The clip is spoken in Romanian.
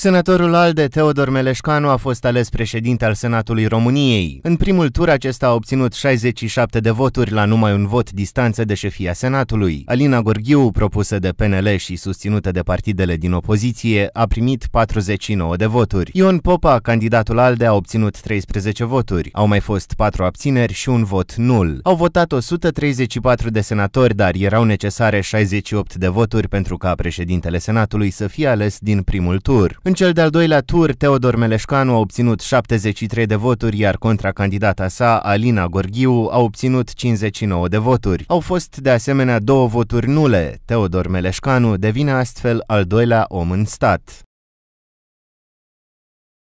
Senatorul ALDE Teodor Meleșcanu a fost ales președinte al Senatului României. În primul tur acesta a obținut 67 de voturi la numai un vot distanță de șefia Senatului. Alina Gorghiu, propusă de PNL și susținută de partidele din opoziție, a primit 49 de voturi. Ion Popa, candidatul ALDE, a obținut 13 voturi. Au mai fost 4 abțineri și un vot nul. Au votat 134 de senatori, dar erau necesare 68 de voturi pentru ca președintele Senatului să fie ales din primul tur. În cel de-al doilea tur, Teodor Meleșcanu a obținut 73 de voturi, iar contracandidata sa, Alina Gorghiu, a obținut 59 de voturi. Au fost de asemenea două voturi nule. Teodor Meleșcanu devine astfel al doilea om în stat.